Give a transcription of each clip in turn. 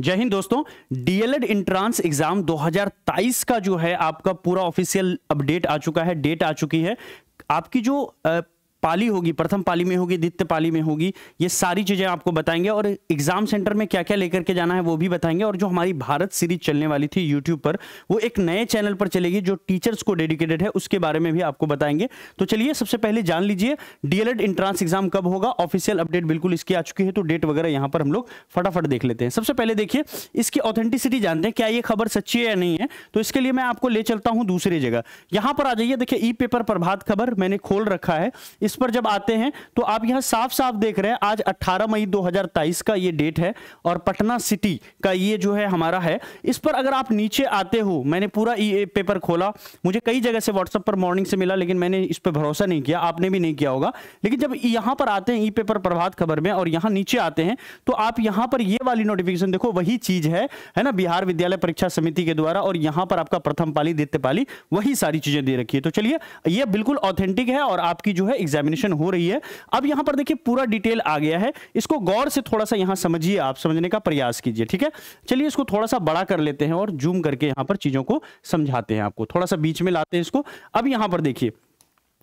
जय हिंद दोस्तों DElEd entrance exam 2023 का जो है आपका पूरा ऑफिशियल अपडेट आ चुका है डेट आ चुकी है आपकी जो पाली होगी प्रथम पाली में होगी द्वितीय पाली में होगी ये सारी चीज़ें आपको बताएंगे और एग्जाम सेंटर में क्या क्या लेकर के जाना है वो भी बताएंगे और जो हमारी भारत सीरीज चलने वाली थी यूट्यूब पर वो एक नए चैनल पर चलेगी जो टीचर्स को डेडिकेटेड है उसके बारे में भी आपको बताएंगे तो चलिए सबसे पहले जान लीजिए डीएलएड एंट्रांस एग्जाम कब होगा ऑफिशियल अपडेट बिल्कुल इसकी आ चुकी है तो डेट वगैरह यहाँ पर हम लोग फटाफट देख लेते हैं सबसे पहले देखिए इसकी ऑथेंटिसिटी जानते हैं क्या ये खबर सच्ची है या नहीं है तो इसके लिए मैं आपको ले चलता हूँ दूसरी जगह यहाँ पर आ जाइए देखिए ई पेपर प्रभात खबर मैंने खोल रखा है इस इस पर जब आते हैं तो आप यहाँ साफ साफ देख रहे हैं आज 18 मई 2023 का ये डेट है और पटना सिटी का ये जो है हमारा है इस पर अगर आप नीचे आते हो मैंने पूरा पेपर खोला मुझे कई जगह से व्हाट्सएप पर मॉर्निंग से मिला लेकिन मैंने इस पर भरोसा नहीं किया आपने भी नहीं किया होगा लेकिन जब यहाँ पर आते हैं ई पेपर प्रभात खबर में और यहाँ नीचे आते हैं तो आप यहाँ पर ये वाली नोटिफिकेशन देखो वही चीज है है ना बिहार विद्यालय परीक्षा समिति के द्वारा और यहाँ पर आपका प्रथम पाली द्वितीय पाली वही सारी चीजें दे रखी है तो चलिए यह बिल्कुल ऑथेंटिक है और आपकी जो है एग्जाम एग्जामिनेशन हो रही है अब यहां पर देखिए पूरा डिटेल आ गया है इसको गौर से थोड़ा सा यहां समझिए आप समझने का प्रयास कीजिए ठीक है चलिए इसको थोड़ा सा बड़ा कर लेते हैं और जूम करके यहां पर चीजों को समझाते हैं आपको थोड़ा सा बीच में लाते हैं इसको अब यहां पर देखिए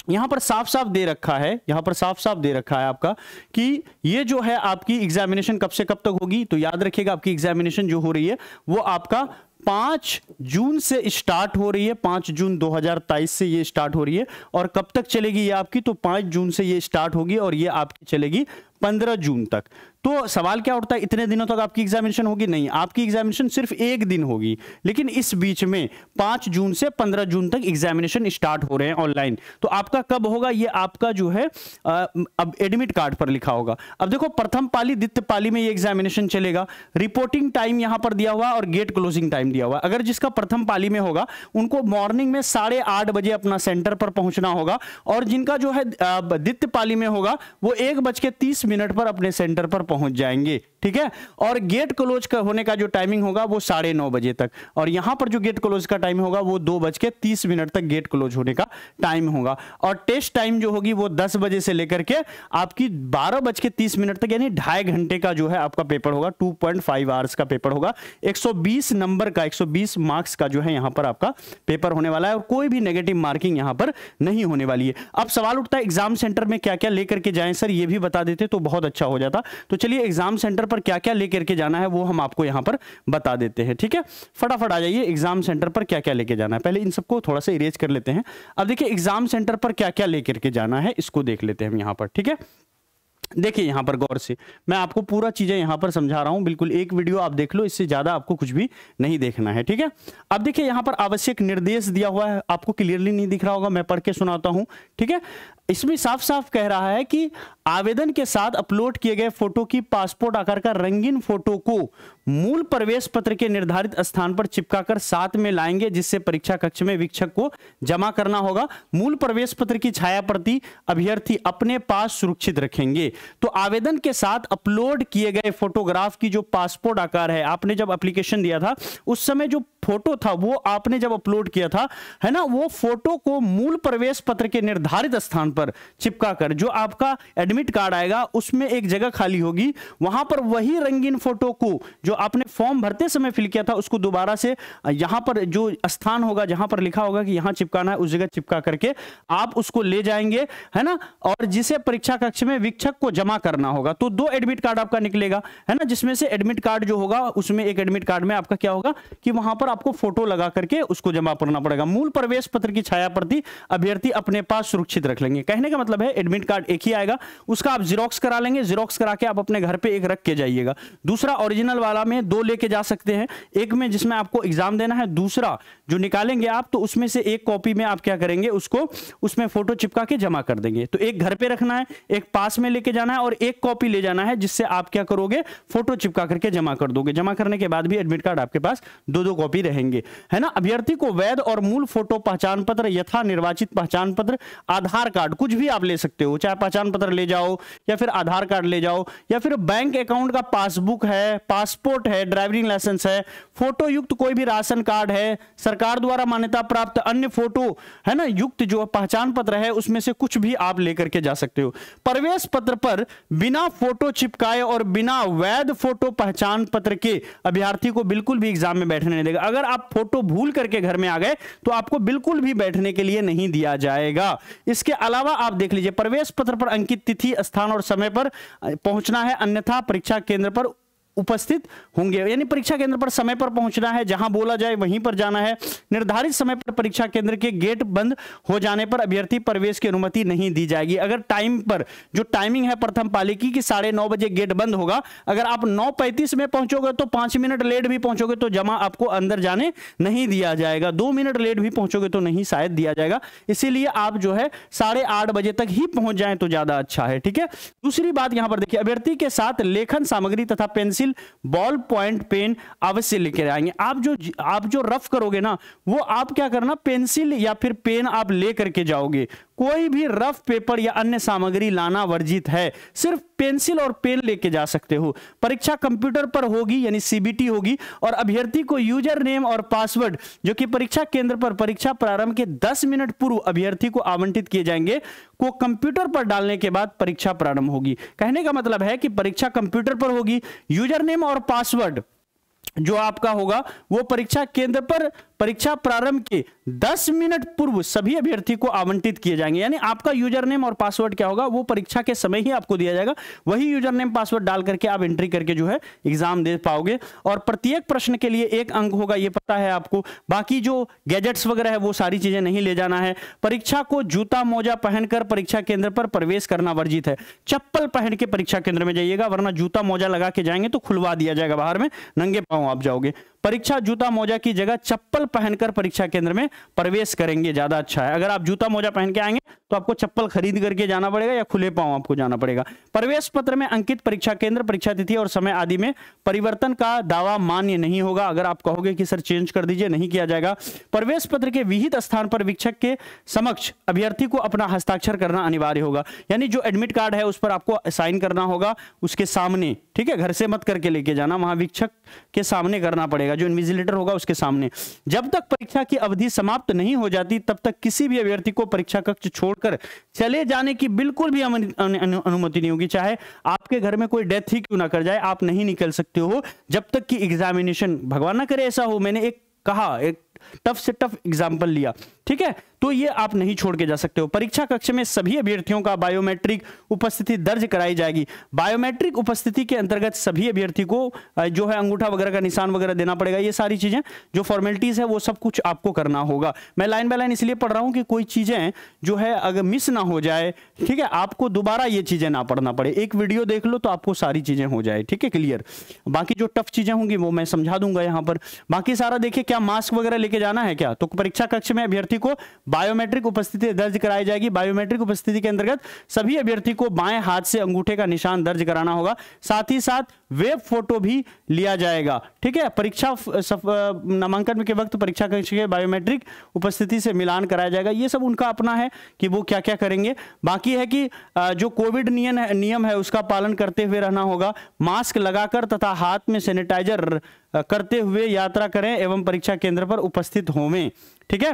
यहां पर साफ साफ दे रखा है यहां पर साफ साफ दे रखा है आपका कि ये जो है आपकी एग्जामिनेशन कब से कब तक होगी तो याद रखिएगा आपकी एग्जामिनेशन जो हो रही है वो आपका पांच जून से स्टार्ट हो रही है पांच जून 2023 से ये स्टार्ट हो रही है और कब तक चलेगी ये आपकी तो पांच जून से ये स्टार्ट होगी और ये आपकी चलेगी पंद्रह जून तक तो सवाल क्या उठता है इतने दिनों तक आपकी एग्जामिनेशन होगी नहीं आपकी एग्जामिनेशन सिर्फ एक दिन होगी लेकिन इस बीच में पांच जून से पंद्रह जून तक एग्जामिनेशन स्टार्ट हो रहे हैं ऑनलाइन तो आपका कब होगा ये आपका जो है आ, अब एडमिट कार्ड पर लिखा होगा अब देखो प्रथम पाली द्वित पाली में ये एग्जामिनेशन चलेगा रिपोर्टिंग टाइम यहाँ पर दिया हुआ और गेट क्लोजिंग टाइम दिया हुआ अगर जिसका प्रथम पाली में होगा उनको मॉर्निंग में साढ़े बजे अपना सेंटर पर पहुंचना होगा और जिनका जो है द्वितीय पाली में होगा वो एक बज के तीस मिनट पर अपने सेंटर पर पहुंच जाएंगे ठीक है और गेट क्लोज का होने का जो टाइमिंग होगा वो साढ़े नौ बजे तक और यहां पर जो गेट क्लोज का टाइम होगा वो दो बज के तीस मिनट तक गेट क्लोज होने का टाइम होगा और टेस्ट टाइम जो होगी वो दस बजे से लेकर के आपकी बारह बज के तीस मिनट तक यानी ढाई घंटे का जो है आपका पेपर होगा टू पॉइंट फाइव आवर्स का पेपर होगा एक सौ बीस नंबर का एक सौ बीस मार्क्स का जो है यहां पर आपका पेपर होने वाला है और कोई भी नेगेटिव मार्किंग यहां पर नहीं होने वाली है अब सवाल उठता है एग्जाम सेंटर में क्या क्या लेकर के जाए सर ये भी बता देते तो बहुत अच्छा हो जाता तो चलिए एग्जाम सेंटर पर क्या क्या लेकर के जाना है वो हम आपको यहाँ पर बता देते हैं ठीक है फटाफट आ जाइए एग्जाम सेंटर पर क्या क्या लेके जाना है पहले इन सबको थोड़ा सा इरेज कर लेते हैं अब देखिए एग्जाम सेंटर पर क्या क्या लेकर के जाना है इसको देख लेते हैं हम यहाँ पर ठीक है देखिए यहाँ पर गौर से मैं आपको पूरा चीज़ें यहाँ पर समझा रहा हूँ बिल्कुल एक वीडियो आप देख लो इससे ज़्यादा आपको कुछ भी नहीं देखना है ठीक है अब देखिए यहाँ पर आवश्यक निर्देश दिया हुआ है आपको क्लियरली नहीं दिख रहा होगा मैं पढ़ के सुनाता हूँ ठीक है इसमें साफ साफ कह रहा है कि आवेदन के साथ अपलोड किए गए फोटो की पासपोर्ट आकार का रंगीन फोटो को मूल प्रवेश पत्र के निर्धारित स्थान पर चिपकाकर साथ में लाएंगे जिससे परीक्षा कक्ष में वीक्षक को जमा करना होगा मूल प्रवेश पत्र की छाया प्रति अभ्यर्थी अपने पास सुरक्षित रखेंगे तो आवेदन के साथ अपलोड किए गए फोटोग्राफ की जो पासपोर्ट आकार है आपने जब एप्लीकेशन दिया था उस समय जो फोटो था वो आपने जब अपलोड किया था है ना वो फोटो को मूल प्रवेश पत्र के निर्धारित स्थान पर चिपका कर जो आपका एडमिट कार्ड आएगा उसमें एक जगह खाली होगी वहां पर वही रंगीन फोटो को जो आपने फॉर्म भरते समय फिल किया था उसको दोबारा से यहां पर जो स्थान होगा जहां पर लिखा होगा कि यहां चिपकाना है उस जगह चिपका करके आप उसको ले जाएंगे है ना और जिसे परीक्षा कक्ष में वीक्षक को जमा करना होगा तो दो एडमिट कार्ड आपका निकलेगा है ना जिसमें से एडमिट कार्ड जो होगा उसमें एक एडमिट कार्ड में आपका क्या होगा कि वहां पर आपको फोटो लगा करके उसको जमा करना पड़ेगा मूल प्रवेश पत्र की छाया प्रति अभ्यर्थी अपने पास सुरक्षित रख लेंगे कहने का मतलब है एडमिट कार्ड एक ही आएगा उसका आप जीरोक्स करा लेंगे जीरोक्स करा के आप अपने घर पे एक रख के जाइएगा दूसरा ओरिजिनल वाला में दो लेके जा सकते हैं एक में जिसमें आपको एग्जाम देना है दूसरा जो निकालेंगे आप तो उसमें से एक कॉपी में आप क्या करेंगे उसको उसमें फोटो चिपका के जमा कर देंगे तो एक घर पे रखना है एक पास में लेके जाना है और एक कॉपी ले जाना है जिससे आप क्या करोगे फोटो चिपका करके जमा कर दोगे जमा करने के बाद भी एडमिट कार्ड आपके पास दो दो कॉपी जारी रहेंगे है ना अभ्यर्थी को वैध और मूल फोटो पहचान पत्र यथा निर्वाचित पहचान पत्र आधार कार्ड कुछ भी आप ले सकते हो चाहे पहचान पत्र ले जाओ या फिर आधार कार्ड ले जाओ या फिर बैंक अकाउंट का पासबुक है पासपोर्ट है ड्राइविंग लाइसेंस है फोटो युक्त कोई भी राशन कार्ड है सरकार द्वारा मान्यता प्राप्त अन्य फोटो है ना युक्त जो पहचान पत्र है उसमें से कुछ भी आप लेकर के जा सकते हो प्रवेश पत्र पर बिना फोटो चिपकाए और बिना वैध फोटो पहचान पत्र के अभ्यर्थी को बिल्कुल भी एग्जाम में बैठने नहीं देगा अगर आप फोटो भूल करके घर में आ गए तो आपको बिल्कुल भी बैठने के लिए नहीं दिया जाएगा इसके अलावा आप देख लीजिए प्रवेश पत्र पर अंकित तिथि स्थान और समय पर पहुंचना है अन्यथा परीक्षा केंद्र पर उपस्थित होंगे यानी परीक्षा केंद्र पर समय पर पहुंचना है जहां बोला जाए वहीं पर जाना है निर्धारित समय पर परीक्षा केंद्र के गेट बंद हो जाने पर अभ्यर्थी प्रवेश की अनुमति नहीं दी जाएगी अगर टाइम पर जो टाइमिंग है प्रथम पाली की कि साढ़े नौ बजे गेट बंद होगा अगर आप नौ पैंतीस में पहुंचोगे तो पांच मिनट लेट भी पहुंचोगे तो जमा आपको अंदर जाने नहीं दिया जाएगा दो मिनट लेट भी पहुंचोगे तो नहीं शायद दिया जाएगा इसीलिए आप जो है साढ़े आठ बजे तक ही पहुंच जाए तो ज्यादा अच्छा है ठीक है दूसरी बात यहां पर देखिए अभ्यर्थी के साथ लेखन सामग्री तथा pencil pencil ball point pen अवश्य लेकर आएंगे आप जो आप जो रफ करोगे ना वो आप क्या करना पेंसिल या फिर पेन आप ले करके जाओगे कोई भी रफ पेपर या अन्य सामग्री लाना वर्जित है सिर्फ पेंसिल और पेन लेके जा सकते हो परीक्षा कंप्यूटर पर होगी यानी सीबीटी होगी और अभ्यर्थी को यूजर नेम और पासवर्ड जो कि परीक्षा केंद्र पर परीक्षा प्रारंभ के 10 मिनट पूर्व अभ्यर्थी को आवंटित किए जाएंगे को कंप्यूटर पर डालने के बाद परीक्षा प्रारंभ होगी कहने का मतलब है कि परीक्षा कंप्यूटर पर होगी यूजर नेम और पासवर्ड जो आपका होगा वो परीक्षा केंद्र पर परीक्षा प्रारंभ के 10 मिनट पूर्व सभी अभ्यर्थी को आवंटित किए जाएंगे यानी आपका यूजर नेम और पासवर्ड क्या होगा वो परीक्षा के समय ही आपको दिया जाएगा वही यूजर नेम पासवर्ड डाल करके आप एंट्री करके जो है एग्जाम दे पाओगे और प्रत्येक प्रश्न के लिए एक अंक होगा ये पता है आपको बाकी जो गैजेट्स वगैरह है वो सारी चीजें नहीं ले जाना है परीक्षा को जूता मोजा पहनकर परीक्षा केंद्र पर प्रवेश करना वर्जित है चप्पल पहन के परीक्षा केंद्र में जाइएगा वरना जूता मोजा लगा के जाएंगे तो खुलवा दिया जाएगा बाहर में नंगे पाओ आप जाओगे परीक्षा जूता मोजा की जगह चप्पल पहनकर परीक्षा केंद्र में प्रवेश करेंगे ज्यादा अच्छा है अगर आप जूता मोजा पहन के आएंगे तो आपको चप्पल खरीद करके जाना पड़ेगा या खुले पाओ आपको जाना पड़ेगा प्रवेश पत्र में अंकित परीक्षा केंद्र परीक्षा तिथि और समय आदि में परिवर्तन का दावा मान्य नहीं होगा अगर आप कहोगे कि सर चेंज कर दीजिए नहीं किया जाएगा प्रवेश पत्र के विहित स्थान पर वीक्षक के समक्ष अभ्यर्थी को अपना हस्ताक्षर करना अनिवार्य होगा यानी जो एडमिट कार्ड है उस पर आपको साइन करना होगा उसके सामने ठीक है घर से मत करके लेके जाना वहां वीक्षक के सामने करना पड़ेगा जाएगा जो इन्विजिलेटर होगा उसके सामने जब तक परीक्षा की अवधि समाप्त नहीं हो जाती तब तक किसी भी अभ्यर्थी को परीक्षा कक्ष छोड़कर चले जाने की बिल्कुल भी अनुमति नहीं होगी चाहे आपके घर में कोई डेथ ही क्यों ना कर जाए आप नहीं निकल सकते हो जब तक कि एग्जामिनेशन भगवान ना करे ऐसा हो मैंने एक कहा एक टफ से टफ एग्जाम्पल लिया ठीक है तो ये आप नहीं छोड़ के जा सकते हो परीक्षा कक्ष में सभी अभ्यर्थियों का बायोमेट्रिक उपस्थिति दर्ज कराई जाएगी बायोमेट्रिक उपस्थिति के अंतर्गत सभी अभ्यर्थी को जो है अंगूठा वगैरह का निशान वगैरह देना पड़ेगा ये सारी चीजें जो फॉर्मेलिटीज है वो सब कुछ आपको करना होगा मैं लाइन बाय लाइन इसलिए पढ़ रहा हूं कि कोई चीजें जो है अगर मिस ना हो जाए ठीक है आपको दोबारा ये चीजें ना पढ़ना पड़े एक वीडियो देख लो तो आपको सारी चीजें हो जाए ठीक है क्लियर बाकी जो टफ चीजें होंगी वो मैं समझा दूंगा यहाँ पर बाकी सारा देखिए क्या मास्क वगैरह लेके जाना है क्या तो परीक्षा कक्ष में अभ्यर्थी को बायोमेट्रिक उपस्थिति दर्ज कराई जाएगी बायोमेट्रिक उपस्थिति के अंतर्गत सभी अभ्यर्थी को बाएं हाथ से अंगूठे का निशान दर्ज कराना होगा साथ ही साथ वेब फोटो भी लिया जाएगा ठीक है परीक्षा नामांकन के वक्त परीक्षा कक्ष के बायोमेट्रिक उपस्थिति से मिलान कराया जाएगा ये सब उनका अपना है कि वो क्या क्या करेंगे बाकी है कि जो कोविड नियम है उसका पालन करते हुए रहना होगा मास्क लगाकर तथा हाथ में सैनिटाइजर करते हुए यात्रा करें एवं परीक्षा केंद्र पर उपस्थित होवें ठीक है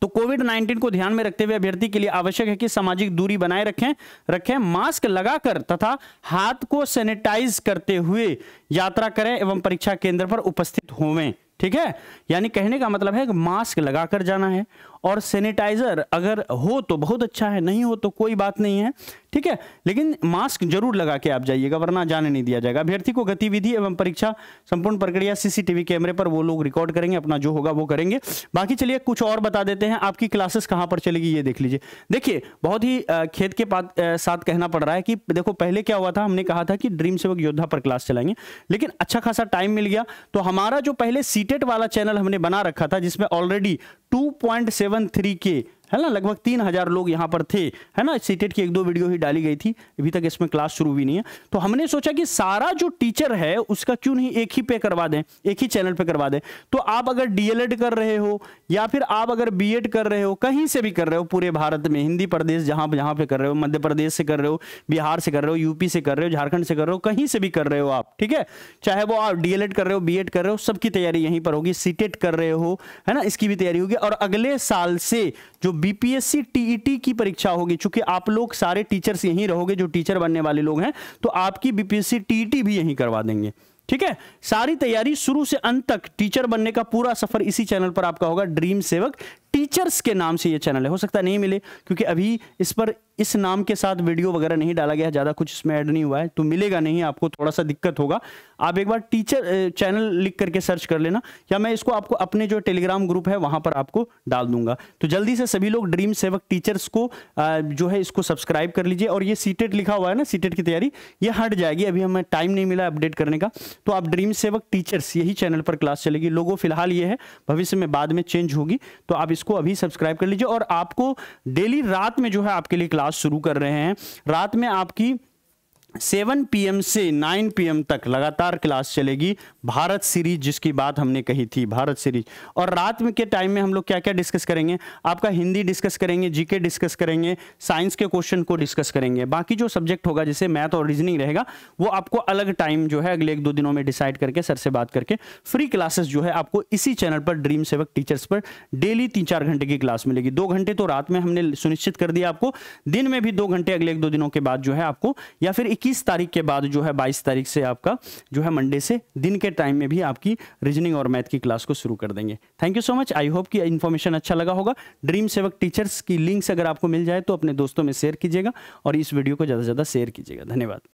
तो कोविड 19 को ध्यान में रखते हुए अभ्यर्थी के लिए आवश्यक है कि सामाजिक दूरी बनाए रखें रखें मास्क लगाकर तथा हाथ को सैनिटाइज करते हुए यात्रा करें एवं परीक्षा केंद्र पर उपस्थित होवें ठीक है यानी कहने का मतलब है कि मास्क लगाकर जाना है और सैनिटाइज़र अगर हो तो बहुत अच्छा है नहीं हो तो कोई बात नहीं है ठीक है लेकिन मास्क जरूर लगा के आप जाइएगा वरना जाने नहीं दिया जाएगा अभ्यर्थी को गतिविधि एवं परीक्षा संपूर्ण प्रक्रिया सीसीटीवी कैमरे पर वो लोग रिकॉर्ड करेंगे अपना जो होगा वो करेंगे बाकी चलिए कुछ और बता देते हैं आपकी क्लासेस कहाँ पर चलेगी ये देख लीजिए देखिए बहुत ही खेत के पात, साथ कहना पड़ रहा है कि देखो पहले क्या हुआ था हमने कहा था कि ड्रीम सेवक योद्धा पर क्लास चलाएंगे लेकिन अच्छा खासा टाइम मिल गया तो हमारा जो पहले सीटेट e वाला चैनल हमने बना रखा था जिसमें already two point seven three के है ना लगभग तीन हजार लोग यहाँ पर थे है ना सीटेट की एक दो वीडियो ही डाली गई थी अभी तक इसमें क्लास शुरू भी नहीं है तो हमने सोचा कि सारा जो टीचर है उसका क्यों नहीं एक ही पे करवा दें एक ही चैनल पे करवा दें तो आप अगर डीएलएड कर रहे हो या फिर आप अगर बीएड कर रहे हो कहीं से भी कर रहे हो पूरे भारत में हिंदी प्रदेश जहाँ जहाँ पे कर रहे हो मध्य प्रदेश से कर रहे हो बिहार से कर रहे हो यूपी से कर रहे हो झारखंड से कर रहे हो कहीं से भी कर रहे हो आप ठीक है चाहे वो आप डीएलएड कर रहे हो बी कर रहे हो सबकी तैयारी यहीं पर होगी सीटेट कर रहे हो है ना इसकी भी तैयारी होगी और अगले साल से जो बीपीएससी टीईटी की परीक्षा होगी चूंकि आप लोग सारे टीचर्स यहीं रहोगे जो टीचर बनने वाले लोग हैं तो आपकी बीपीएससी टीईटी भी यहीं करवा देंगे ठीक है सारी तैयारी शुरू से अंत तक टीचर बनने का पूरा सफर इसी चैनल पर आपका होगा ड्रीम सेवक टीचर्स के नाम से यह चैनल है हो सकता नहीं मिले क्योंकि अभी इस पर इस नाम के साथ वीडियो वगैरह नहीं डाला गया ज़्यादा कुछ इसमें ऐड नहीं हुआ है तो मिलेगा नहीं आपको थोड़ा सा दिक्कत होगा आप एक बार टीचर चैनल लिख करके सर्च कर लेना या मैं इसको आपको अपने जो टेलीग्राम ग्रुप है वहां पर आपको डाल दूंगा तो जल्दी से सभी लोग ड्रीम सेवक टीचर्स को जो है इसको सब्सक्राइब कर लीजिए और ये सीटेट लिखा हुआ है ना सीटेट की तैयारी ये हट जाएगी अभी हमें टाइम नहीं मिला अपडेट करने का तो आप ड्रीम सेवक टीचर्स यही चैनल पर क्लास चलेगी लोगों फिलहाल ये है भविष्य में बाद में चेंज होगी तो आप इसको अभी सब्सक्राइब कर लीजिए और आपको डेली रात में जो है आपके लिए क्लास क्लास शुरू कर रहे हैं रात में आपकी सेवन पीएम से नाइन पीएम तक लगातार क्लास चलेगी भारत सीरीज जिसकी बात हमने कही थी भारत सीरीज और रात में के टाइम में हम लोग क्या क्या डिस्कस करेंगे आपका हिंदी डिस्कस करेंगे जीके डिस्कस करेंगे साइंस के क्वेश्चन को डिस्कस करेंगे बाकी जो सब्जेक्ट होगा जैसे मैथ और रीजनिंग रहेगा वो आपको अलग टाइम जो है अगले एक दो दिनों में डिसाइड करके सर से बात करके फ्री क्लासेस जो है आपको इसी चैनल पर ड्रीम सेवक टीचर्स पर डेली तीन चार घंटे की क्लास मिलेगी दो घंटे तो रात में हमने सुनिश्चित कर दिया आपको दिन में भी दो घंटे अगले एक दो दिनों के बाद जो है आपको या फिर 21 तारीख के बाद जो है 22 तारीख से आपका जो है मंडे से दिन के टाइम में भी आपकी रीजनिंग और मैथ की क्लास को शुरू कर देंगे thank you so much I hope कि इन्फॉर्मेशन अच्छा लगा होगा ड्रीम सेवक टीचर्स की लिंक्स अगर आपको मिल जाए तो अपने दोस्तों में शेयर कीजिएगा और इस वीडियो को ज़्यादा से ज़्यादा शेयर कीजिएगा धन्यवाद